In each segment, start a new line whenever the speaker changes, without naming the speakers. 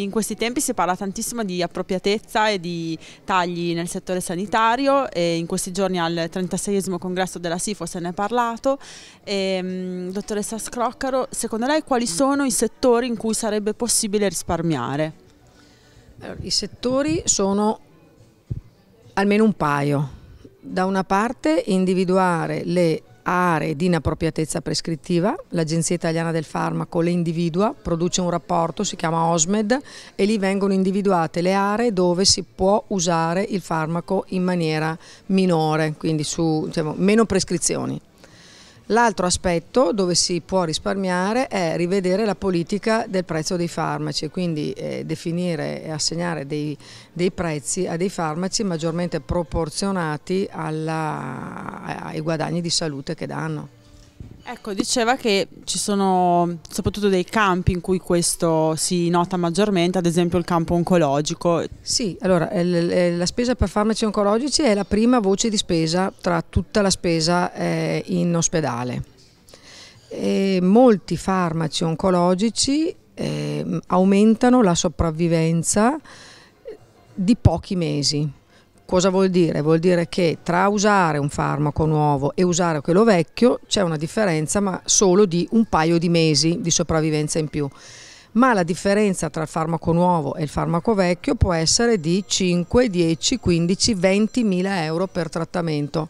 In questi tempi si parla tantissimo di appropriatezza e di tagli nel settore sanitario e in questi giorni al 36 congresso della SIFO se ne è parlato. E, ehm, dottoressa Scroccaro, secondo lei quali sono i settori in cui sarebbe possibile risparmiare? Allora, I settori sono almeno un paio.
Da una parte individuare le aree di inappropriatezza prescrittiva. L'Agenzia Italiana del Farmaco le individua, produce un rapporto, si chiama OSMED e lì vengono individuate le aree dove si può usare il farmaco in maniera minore, quindi su diciamo, meno prescrizioni. L'altro aspetto dove si può risparmiare è rivedere la politica del prezzo dei farmaci, quindi eh, definire e assegnare dei, dei, prezzi a dei farmaci maggiormente proporzionati alla, ai guadagni di salute che danno.
Ecco, diceva che ci sono soprattutto dei campi in cui questo si nota maggiormente, ad esempio il campo oncologico.
Sì, allora la spesa per farmaci oncologici è la prima voce di spesa tra tutta la spesa eh, in ospedale. E molti farmaci oncologici ehm, aumentano la sopravvivenza di pochi mesi Cosa vuol dire? Vuol dire che tra usare un farmaco nuovo e usare quello vecchio c'è una differenza ma solo di un paio di mesi di sopravvivenza in più. Ma la differenza tra il farmaco nuovo e il farmaco vecchio può essere di 5, 10, 15, 20 mila euro per trattamento.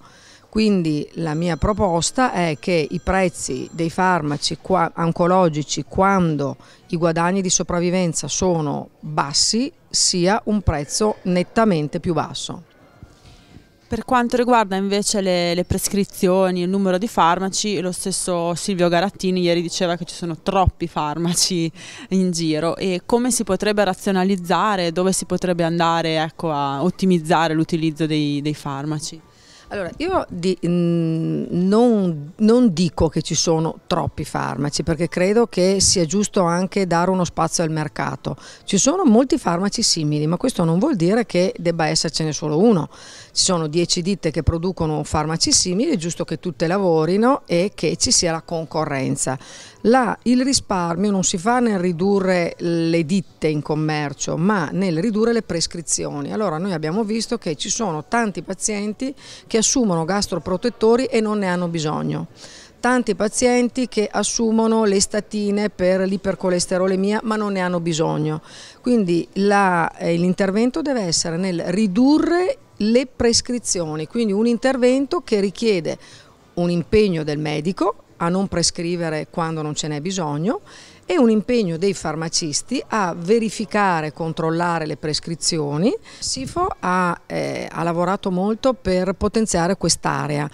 Quindi la mia proposta è che i prezzi dei farmaci oncologici quando i guadagni di sopravvivenza sono bassi sia un prezzo nettamente più basso.
Per quanto riguarda invece le, le, prescrizioni, il numero di farmaci, lo stesso Silvio Garattini ieri diceva che ci sono troppi farmaci in giro e come si potrebbe razionalizzare, dove si potrebbe andare ecco, a ottimizzare l'utilizzo dei, dei farmaci?
Allora, io di, mh, mm, non, non, dico che ci sono troppi farmaci perché credo che sia giusto anche dare uno spazio al mercato. Ci sono molti farmaci simili, ma questo non vuol dire che debba essercene solo uno. Ci sono dieci ditte che producono farmaci simili, è giusto che tutte lavorino e che ci sia la concorrenza. La, il risparmio non si fa nel ridurre le ditte in commercio, ma nel ridurre le prescrizioni. Allora, noi abbiamo visto che ci sono tanti pazienti che assumono gastroprotettori e non ne hanno bisogno tanti pazienti che assumono le statine per l'ipercolesterolemia ma non ne hanno bisogno. Quindi eh, l'intervento deve essere nel ridurre le prescrizioni, quindi un intervento che richiede un impegno del medico a non prescrivere quando non ce n'è bisogno e un impegno dei farmacisti a verificare e controllare le prescrizioni. Sifo ha, eh, ha lavorato molto per potenziare quest'area.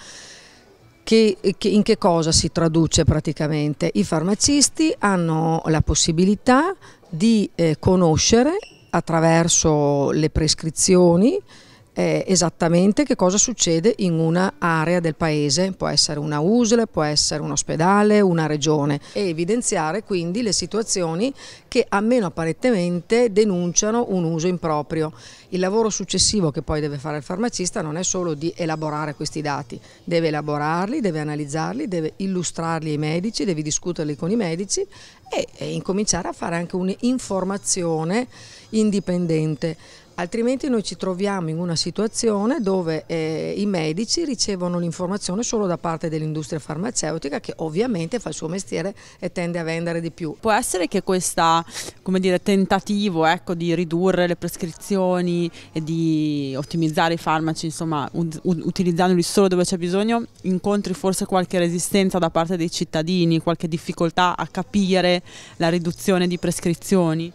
Che, che, in che cosa si traduce praticamente? I farmacisti hanno la possibilità di eh, conoscere attraverso le prescrizioni eh, esattamente che cosa succede in un'area del paese, può essere una USL, può essere un ospedale, una regione e evidenziare quindi le situazioni che almeno apparentemente denunciano un uso improprio. Il lavoro successivo che poi deve fare il farmacista non è solo di elaborare questi dati, deve elaborarli, deve analizzarli, deve illustrarli ai medici, deve discuterli con i medici e, e incominciare a fare anche un'informazione indipendente altrimenti noi ci troviamo in una situazione dove eh, i medici ricevono l'informazione solo da parte dell'industria farmaceutica che ovviamente fa
il suo mestiere e tende a vendere di più. Può essere che questo tentativo ecco, di ridurre le prescrizioni e di ottimizzare i farmaci, insomma, utilizzandoli solo dove c'è bisogno, incontri forse qualche resistenza da parte dei cittadini, qualche difficoltà a capire la riduzione di prescrizioni?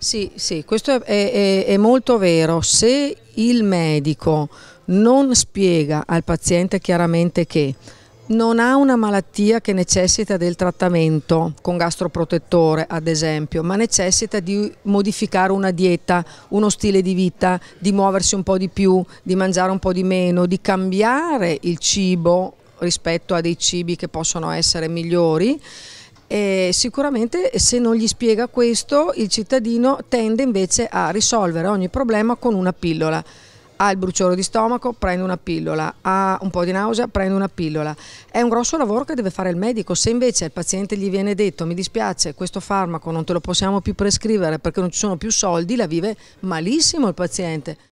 Sì,
sì questo è, è, è molto vero. Se il medico non spiega al paziente chiaramente che non ha una malattia che necessita del trattamento con gastroprotettore ad esempio, ma necessita di modificare una dieta, uno stile di vita, di muoversi un po' di più, di mangiare un po' di meno, di cambiare il cibo rispetto a dei cibi che possono essere migliori e sicuramente se non gli spiega questo il cittadino tende invece a risolvere ogni problema con una pillola ha il bruciore di stomaco, prende una pillola, ha un po' di nausea, prende una pillola. È un grosso lavoro che deve fare il medico, se invece al paziente gli viene detto mi dispiace questo farmaco non te lo possiamo più prescrivere perché non ci sono più soldi, la vive malissimo il paziente.